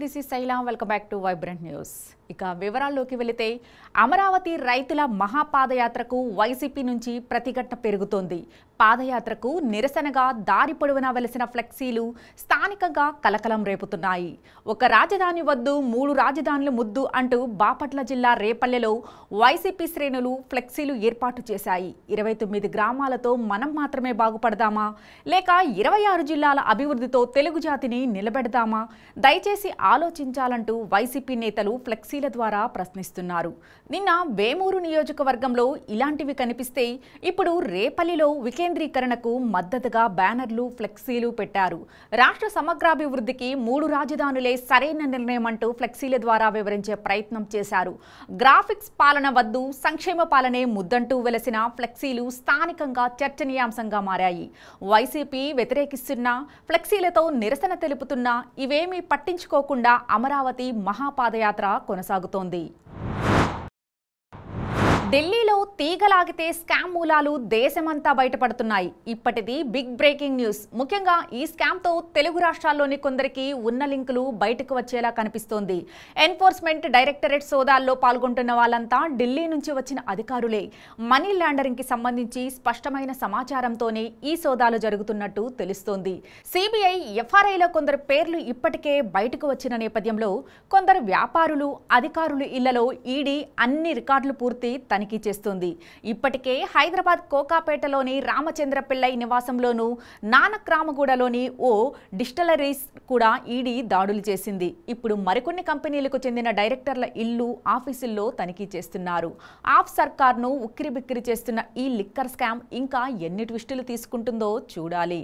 This is Saila. Welcome back to Vibrant News. ఇక వివరాల్లోకి వెళితే అమరావతి రైతుల మహాపాదయాత్రకు వైసీపీ నుంచి ప్రతిఘటన పెరుగుతోంది పాదయాత్రకు నిరసనగా దారి పొడవునా వెలిసిన ఫ్లెక్సీలు స్థానికంగా కలకలం రేపుతున్నాయి ఒక రాజధాని వద్దు మూడు రాజధానులు ముద్దు అంటూ బాపట్ల జిల్లా రేపల్లెలో వైసీపీ శ్రేణులు ఫ్లెక్సీలు ఏర్పాటు చేశాయి ఇరవై తొమ్మిది గ్రామాలతో మనం మాత్రమే బాగుపడదామా లేక ఇరవై ఆరు జిల్లాల అభివృద్ధితో తెలుగు జాతిని నిలబెడదామా దయచేసి ఆలోచించాలంటూ వైసీపీ నేతలు ఫ్లెక్సీ పార్టీల ద్వారా ప్రశ్నిస్తున్నారు నిన్న వేమూరు నియోజకవర్గంలో ఇలాంటివి కనిపిస్తే ఇప్పుడు రేపల్లిలో వికేంద్రీకరణకు మద్దతుగా బ్యానర్లు ఫ్లెక్సీలు పెట్టారు రాష్ట్ర సమగ్రాభివృద్ధికి మూడు రాజధానులే సరైన నిర్ణయం అంటూ ఫ్లెక్సీల ద్వారా వివరించే ప్రయత్నం చేశారు గ్రాఫిక్స్ పాలన వద్దు సంక్షేమ పాలనే ముద్దంటూ వెలసిన ఫ్లెక్సీలు స్థానికంగా చర్చనీయాంశంగా మారాయి వైసీపీ వ్యతిరేకిస్తున్న ఫ్లెక్సీలతో నిరసన తెలుపుతున్నా ఇవేమీ పట్టించుకోకుండా అమరావతి మహాపాదయాత్ర కొనసాగింది కొనసాగుతోంది ఢిల్లీలో తీగలాగితే స్కామ్ మూలాలు దేశమంతా బయటపడుతున్నాయి ఇప్పటిది బిగ్ బ్రేకింగ్ న్యూస్ ముఖ్యంగా ఈ స్కామ్తో తెలుగు రాష్ట్రాల్లోని కొందరికి ఉన్న లింకులు బయటకు వచ్చేలా కనిపిస్తోంది ఎన్ఫోర్స్మెంట్ డైరెక్టరేట్ సోదాల్లో పాల్గొంటున్న వాళ్ళంతా ఢిల్లీ నుంచి వచ్చిన అధికారులే మనీ ల్యాండరింగ్కి సంబంధించి స్పష్టమైన సమాచారంతోనే ఈ సోదాలు జరుగుతున్నట్టు తెలుస్తోంది సిబిఐ ఎఫ్ఆర్ఐలో కొందరు పేర్లు ఇప్పటికే బయటకు వచ్చిన నేపథ్యంలో కొందరు వ్యాపారులు అధికారులు ఇళ్లలో ఈడీ అన్ని రికార్డులు పూర్తి తనిఖీ చేస్తుంది ఇప్పటికే హైదరాబాద్ కోకాపేటలోని రామచంద్ర పిల్లై నివాసంలోనూ నానక్రామగూడలోని ఓ డిస్టలరీస్ కూడా ఈడీ దాడులు చేసింది ఇప్పుడు మరికొన్ని కంపెనీలకు చెందిన డైరెక్టర్ల ఇల్లు ఆఫీసుల్లో తనిఖీ చేస్తున్నారు ఆఫ్ సర్కార్ను ఉక్కిరిబిక్కిరి చేస్తున్న ఈ లిక్కర్ స్కామ్ ఇంకా ఎన్ని ట్విస్టులు తీసుకుంటుందో చూడాలి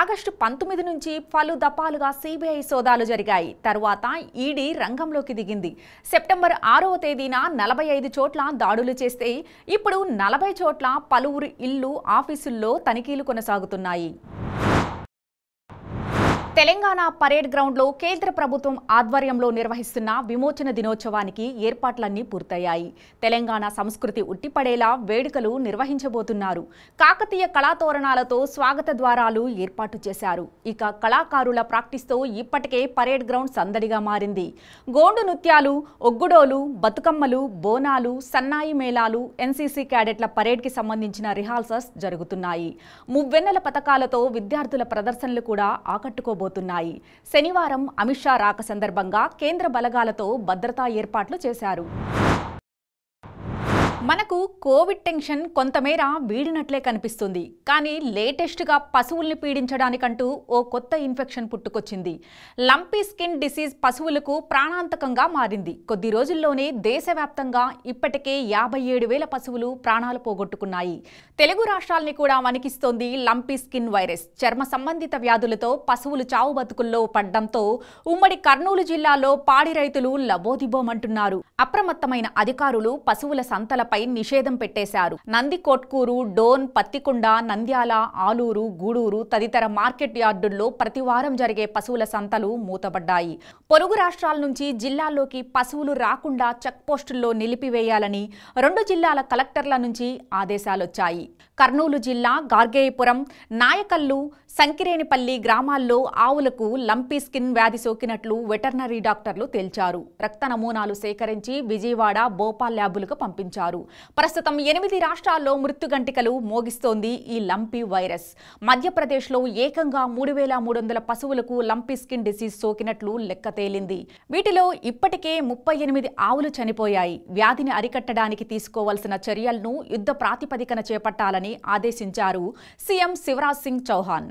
ఆగస్టు పంతొమ్మిది నుంచి పలు దఫాలుగా సిబిఐ సోదాలు జరిగాయి తరువాత ఈడీ రంగంలోకి దిగింది సెప్టెంబర్ ఆరవ తేదీన నలభై ఐదు చోట్ల దాడులు చేస్తే ఇప్పుడు నలభై చోట్ల పలువురు ఇళ్లు ఆఫీసుల్లో తనిఖీలు కొనసాగుతున్నాయి తెలంగాణ పరేడ్ గ్రౌండ్లో కేంద్ర ప్రభుత్వం ఆధ్వర్యంలో నిర్వహిస్తున్న విమోచన దినోత్సవానికి ఏర్పాట్లన్నీ పూర్తయ్యాయి తెలంగాణ సంస్కృతి ఉట్టిపడేలా వేడుకలు నిర్వహించబోతున్నారు కాకతీయ కళాతోరణాలతో స్వాగత ద్వారాలు ఏర్పాటు చేశారు ఇక కళాకారుల ప్రాక్టీస్తో ఇప్పటికే పరేడ్ గ్రౌండ్ సందడిగా మారింది గోండు నృత్యాలు ఒగ్గుడోలు బతుకమ్మలు బోనాలు సన్నాయి మేళాలు ఎన్సీసీ క్యాడెట్ల పరేడ్కి సంబంధించిన రిహార్సల్స్ జరుగుతున్నాయి మువ్వెన్నెల పథకాలతో విద్యార్థుల ప్రదర్శనలు కూడా ఆకట్టుకో జరగబోతున్నాయి శనివారం అమిత్ షా రాక సందర్భంగా కేంద్ర బలగాలతో భద్రతా ఏర్పాట్లు చేశారు మనకు కోవిడ్ టెన్షన్ కొంతమేర వీడినట్లే కనిపిస్తుంది కానీ లేటెస్ట్గా పశువుల్ని పీడించడానికంటూ ఓ కొత్త ఇన్ఫెక్షన్ పుట్టుకొచ్చింది లంపీ స్కిన్ డిసీజ్ పశువులకు ప్రాణాంతకంగా మారింది కొద్ది రోజుల్లోనే దేశవ్యాప్తంగా ఇప్పటికే యాభై ఏడు వేల పశువులు ప్రాణాలు పోగొట్టుకున్నాయి తెలుగు రాష్ట్రాల్ని కూడా వణికిస్తోంది లంపీ స్కిన్ వైరస్ చర్మ సంబంధిత వ్యాధులతో పశువులు చావు బతుకుల్లో పడ్డంతో ఉమ్మడి కర్నూలు జిల్లాలో పాడి రైతులు లబోదిబోమంటున్నారు అప్రమత్తమైన అధికారులు పశువుల సంతల పై నిషేధం పెట్టేశారు నంది కోట్కూరు డోన్ పత్తికొండ నంద్యాల ఆలూరు గూడూరు తదితర మార్కెట్ యార్డుల్లో ప్రతివారం జరిగే పశువుల సంతలు మూతబడ్డాయి పొరుగు రాష్ట్రాల నుంచి జిల్లాల్లోకి పశువులు రాకుండా చెక్పోస్టుల్లో నిలిపివేయాలని రెండు జిల్లాల కలెక్టర్ల నుంచి ఆదేశాలొచ్చాయి కర్నూలు జిల్లా గార్గేయపురం నాయకల్లు సంకిరేనిపల్లి గ్రామాల్లో ఆవులకు లంపీ స్కిన్ వ్యాధి సోకినట్లు వెటర్నరీ డాక్టర్లు తేల్చారు రక్త నమూనాలు సేకరించి విజయవాడ భోపాల్ ల్యాబులకు పంపించారు ప్రస్తుతం ఎనిమిది రాష్ట్రాల్లో మృత్యుగంటికలు మోగిస్తోంది ఈ లంపీ వైరస్ మధ్యప్రదేశ్లో ఏకంగా మూడు వేల మూడు వందల పశువులకు లంపీ స్కిన్ డిసీజ్ సోకినట్లు లెక్క తేలింది వీటిలో ఇప్పటికే ముప్పై ఎనిమిది ఆవులు చనిపోయాయి వ్యాధిని అరికట్టడానికి తీసుకోవాల్సిన చర్యలను యుద్ధ ప్రాతిపదికన చేపట్టాలని ఆదేశించారు సీఎం శివరాజ్ సింగ్ చౌహాన్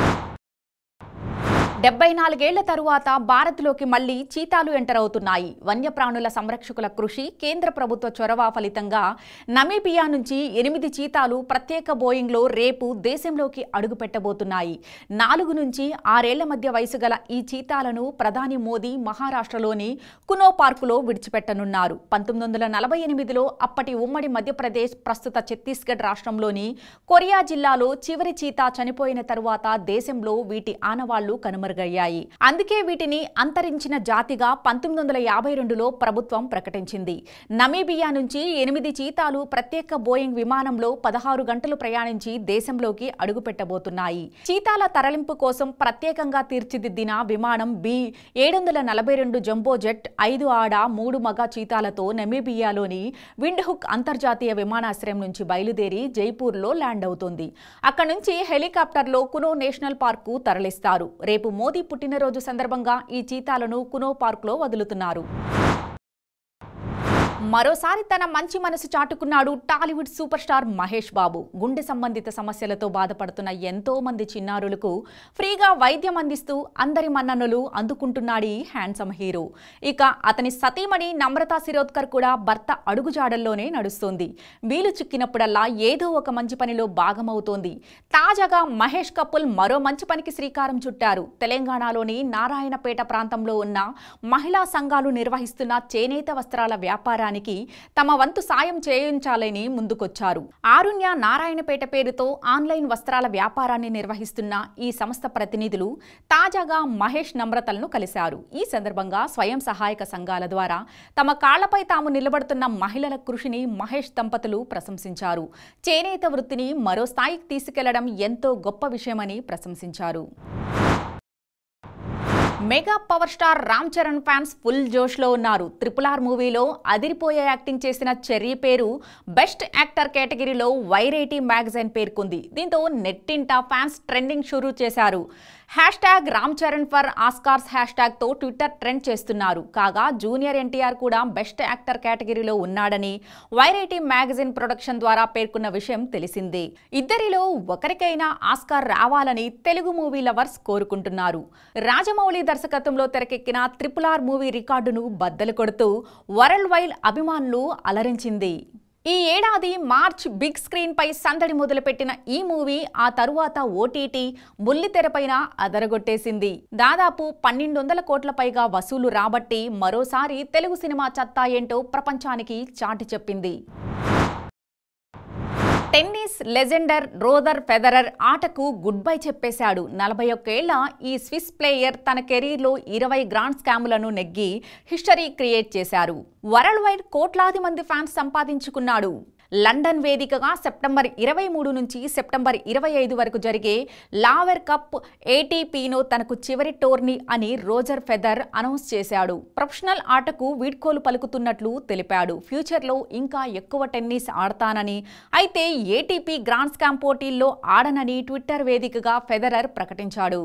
డెబ్బై నాలుగేళ్ల తరువాత భారత్లోకి మళ్లీ చీతాలు ఎంటర్ అవుతున్నాయి వన్యప్రాణుల సంరక్షకుల కృషి కేంద్ర ప్రభుత్వ చొరవ ఫలితంగా నమీబియా నుంచి ఎనిమిది చీతాలు ప్రత్యేక బోయింగ్లో రేపు దేశంలోకి అడుగుపెట్టబోతున్నాయి నాలుగు నుంచి ఆరేళ్ల మధ్య వయసు గల ఈ చీతాలను ప్రధాని మోదీ మహారాష్ట్రలోని కునో పార్కులో విడిచిపెట్టనున్నారు పంతొమ్మిది వందల నలభై ఎనిమిదిలో అప్పటి ఉమ్మడి మధ్యప్రదేశ్ ప్రస్తుత ఛత్తీస్గఢ్ రాష్ట్రంలోని కొరియా జిల్లాలో చివరి చీతా చనిపోయిన తరువాత దేశంలో వీటి ఆనవాళ్లు కనుమరు కనుమరుగయ్యాయి అందుకే వీటిని అంతరించిన జాతిగా పంతొమ్మిది వందల యాభై రెండులో ప్రభుత్వం ప్రకటించింది నమీబియా నుంచి ఎనిమిది చీతాలు ప్రత్యేక బోయింగ్ విమానంలో పదహారు గంటలు ప్రయాణించి దేశంలోకి అడుగుపెట్టబోతున్నాయి చీతాల తరలింపు కోసం ప్రత్యేకంగా తీర్చిదిద్దిన విమానం బి ఏడు వందల నలభై రెండు జంబో జెట్ ఐదు ఆడ మూడు మగ చీతాలతో నమీబియాలోని విండ్హుక్ అంతర్జాతీయ విమానాశ్రయం నుంచి బయలుదేరి జైపూర్లో ల్యాండ్ అవుతుంది అక్కడ నుంచి హెలికాప్టర్లో కునో నేషనల్ పార్కు తరలిస్తారు రేపు మోదీ పుట్టినరోజు సందర్భంగా ఈ చీతాలను కునో పార్క్లో వదులుతున్నారు మరోసారి తన మంచి మనసు చాటుకున్నాడు Tollywood super star Mahesh Babu గుండె సంబంధిత సమస్యలతో బాధపడుతున్న ఎంతో మంది చిన్నారులకు ఫ్రీగా వైద్యం అందిస్తూ అందరి మన్ననులు అందుకుంటున్నాడు ఈ హ్యాండ్సమ్ హీరో ఇక అతని సతీమణి నమ్రతా శిరోద్కర్ కూడా భర్త అడుగుజాడల్లోనే నడుస్తోంది వీలు చిక్కినప్పుడల్లా ఏదో ఒక మంచి పనిలో భాగమవుతోంది తాజాగా మహేష్ కపుల్ మరో మంచి పనికి శ్రీకారం చుట్టారు తెలంగాణలోని నారాయణపేట ప్రాంతంలో ఉన్న మహిళా సంఘాలు నిర్వహిస్తున్న చేనేత వస్త్రాల వ్యాపారాన్ని చేయడానికి తమ వంతు సాయం చేయించాలని ముందుకొచ్చారు ఆరుణ్య నారాయణపేట పేరుతో ఆన్లైన్ వస్త్రాల వ్యాపారాన్ని నిర్వహిస్తున్న ఈ సంస్థ ప్రతినిధులు తాజాగా మహేష్ నమ్రతలను కలిశారు ఈ సందర్భంగా స్వయం సహాయక సంఘాల ద్వారా తమ కాళ్లపై తాము నిలబడుతున్న మహిళల కృషిని మహేష్ దంపతులు ప్రశంసించారు చేనేత వృత్తిని మరో స్థాయికి తీసుకెళ్లడం ఎంతో గొప్ప విషయమని ప్రశంసించారు mega power star Ram Charan fans full జోష్లో ఉన్నారు త్రిపుల్ ఆర్ మూవీలో అదిరిపోయే యాక్టింగ్ చేసిన చెర్రీ పేరు బెస్ట్ యాక్టర్ కేటగిరీలో వైరైటీ మ్యాగజైన్ పేర్కొంది దీంతో నెట్టింటా ఫ్యాన్స్ ట్రెండింగ్ షురూ చేశారు hash tag Ram Charan for Oscars hash ట్యాగ్తో ట్విట్టర్ ట్రెండ్ చేస్తున్నారు కాగా జూనియర్ ఎన్టీఆర్ కూడా బెస్ట్ యాక్టర్ కేటగిరీలో ఉన్నాడని వైరైటీ మ్యాగజైన్ ప్రొడక్షన్ ద్వారా పేర్కొన్న విషయం తెలిసిందే ఇద్దరిలో ఒకరికైనా ఆస్కార్ రావాలని తెలుగు మూవీ లవర్స్ కోరుకుంటున్నారు రాజమౌళి దర్శకత్వంలో తెరకెక్కిన త్రిపుల్ ఆర్ మూవీ రికార్డును బద్దలు కొడుతూ వరల్డ్ వైడ్ అభిమానులు అలరించింది ఈ ఏడాది మార్చ్ బిగ్ స్క్రీన్పై సందడి మొదలుపెట్టిన ఈ మూవీ ఆ తరువాత ఓటీటీ బుల్లితెరపైన అదరగొట్టేసింది దాదాపు పన్నెండు వందల కోట్ల పైగా వసూలు రాబట్టి మరోసారి తెలుగు సినిమా చత్తా ఏంటో ప్రపంచానికి చాటి చెప్పింది టెన్నిస్ లెజెండర్ రోదర్ ఫెదరర్ ఆటకు గుడ్ బై చెప్పేశాడు నలభై ఒక్కేళ్ల ఈ స్విస్ ప్లేయర్ తన కెరీర్లో ఇరవై గ్రాండ్ స్కాములను నెగ్గి హిస్టరీ క్రియేట్ చేశారు వరల్డ్ వైడ్ కోట్లాది మంది ఫ్యాన్స్ సంపాదించుకున్నాడు లండన్ వేదికగా సెప్టెంబర్ ఇరవై మూడు నుంచి సెప్టెంబర్ ఇరవై ఐదు వరకు జరిగే లావర్ కప్ ఏటీపీను తనకు చివరి టోర్నీ అని రోజర్ ఫెదర్ అనౌన్స్ చేశాడు ప్రొఫెషనల్ ఆటకు వీడ్కోలు పలుకుతున్నట్లు తెలిపాడు ఫ్యూచర్లో ఇంకా ఎక్కువ టెన్నిస్ ఆడతానని అయితే ఏటీపీ గ్రాండ్ స్కామ్ పోటీల్లో ఆడనని ట్విట్టర్ వేదికగా ఫెదరర్ ప్రకటించాడు